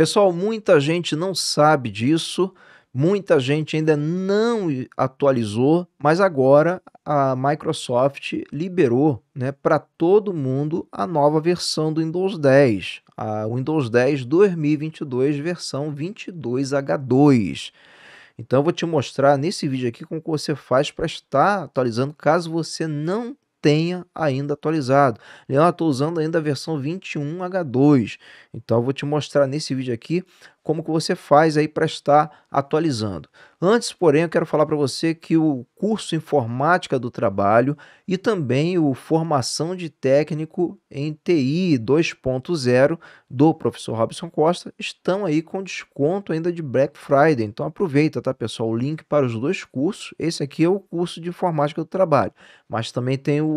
Pessoal, muita gente não sabe disso, muita gente ainda não atualizou, mas agora a Microsoft liberou né, para todo mundo a nova versão do Windows 10, a Windows 10 2022 versão 22H2. Então eu vou te mostrar nesse vídeo aqui como você faz para estar atualizando caso você não tenha ainda atualizado. Leandro, estou usando ainda a versão 21H2. Então, eu vou te mostrar nesse vídeo aqui como que você faz aí para estar atualizando. Antes, porém, eu quero falar para você que o curso Informática do Trabalho e também o Formação de Técnico em TI 2.0 do professor Robson Costa estão aí com desconto ainda de Black Friday. Então aproveita, tá, pessoal? O link para os dois cursos. Esse aqui é o curso de Informática do Trabalho, mas também tem o,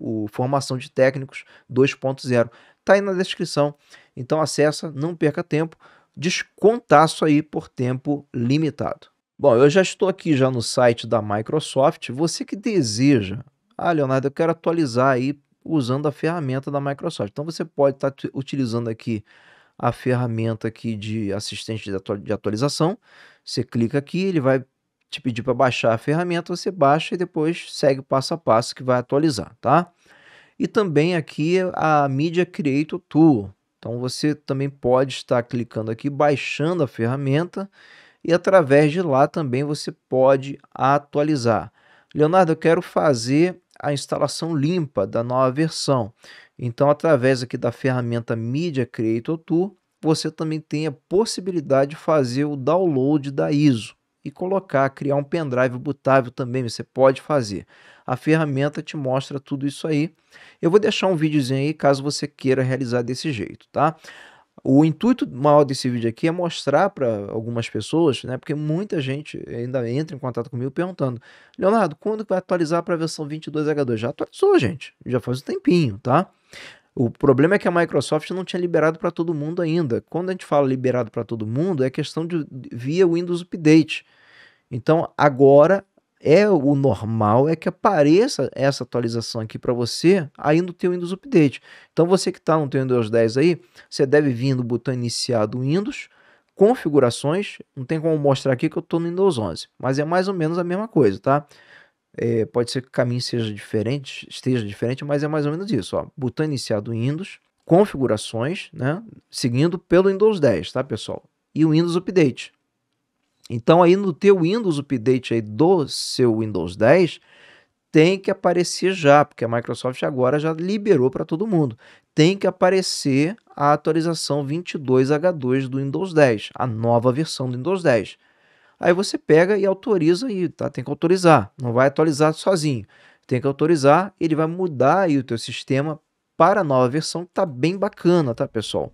o Formação de Técnicos 2.0. Tá aí na descrição. Então acessa, não perca tempo descontaço aí por tempo limitado. Bom, eu já estou aqui já no site da Microsoft. Você que deseja, ah, Leonardo, eu quero atualizar aí usando a ferramenta da Microsoft. Então você pode estar tá utilizando aqui a ferramenta aqui de assistente de atualização. Você clica aqui, ele vai te pedir para baixar a ferramenta, você baixa e depois segue passo a passo que vai atualizar, tá? E também aqui a Media Creator Tool. Então você também pode estar clicando aqui, baixando a ferramenta e através de lá também você pode atualizar. Leonardo, eu quero fazer a instalação limpa da nova versão. Então, através aqui da ferramenta Media Creator Tool, você também tem a possibilidade de fazer o download da ISO e colocar, criar um pendrive bootável também, você pode fazer. A ferramenta te mostra tudo isso aí. Eu vou deixar um videozinho aí caso você queira realizar desse jeito, tá? O intuito maior desse vídeo aqui é mostrar para algumas pessoas, né? Porque muita gente ainda entra em contato comigo perguntando: Leonardo, quando vai atualizar para a versão 22H2? Já atualizou, gente. Já faz um tempinho, tá? O problema é que a Microsoft não tinha liberado para todo mundo ainda. Quando a gente fala liberado para todo mundo, é questão de via Windows Update. Então, agora é o normal é que apareça essa atualização aqui para você ainda no teu Windows Update. Então, você que está no teu Windows 10 aí, você deve vir no botão iniciar do Windows, configurações, não tem como mostrar aqui que eu estou no Windows 11, mas é mais ou menos a mesma coisa, tá? É, pode ser que o caminho seja diferente, esteja diferente, mas é mais ou menos isso. Ó. Botão iniciado Windows, configurações, né? Seguindo pelo Windows 10, tá, pessoal? E o Windows Update. Então, aí no teu Windows Update aí do seu Windows 10, tem que aparecer já, porque a Microsoft agora já liberou para todo mundo. Tem que aparecer a atualização 22H2 do Windows 10, a nova versão do Windows 10. Aí você pega e autoriza e tá, tem que autorizar, não vai atualizar sozinho. Tem que autorizar, ele vai mudar aí o teu sistema para a nova versão, tá bem bacana, tá, pessoal?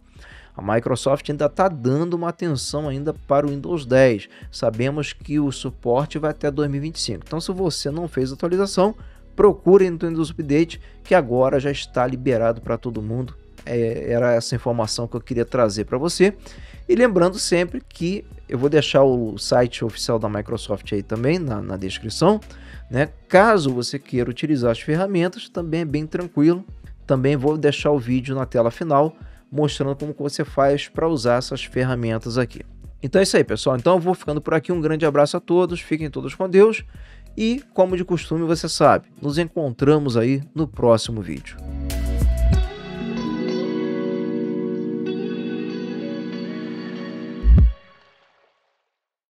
A Microsoft ainda está dando uma atenção ainda para o Windows 10. Sabemos que o suporte vai até 2025. Então, se você não fez a atualização, procure no Windows Update, que agora já está liberado para todo mundo é, era essa informação que eu queria trazer para você. E lembrando sempre que eu vou deixar o site oficial da Microsoft aí também na, na descrição. Né? Caso você queira utilizar as ferramentas, também é bem tranquilo. Também vou deixar o vídeo na tela final mostrando como você faz para usar essas ferramentas aqui. Então é isso aí, pessoal. Então eu vou ficando por aqui. Um grande abraço a todos. Fiquem todos com Deus. E, como de costume, você sabe, nos encontramos aí no próximo vídeo.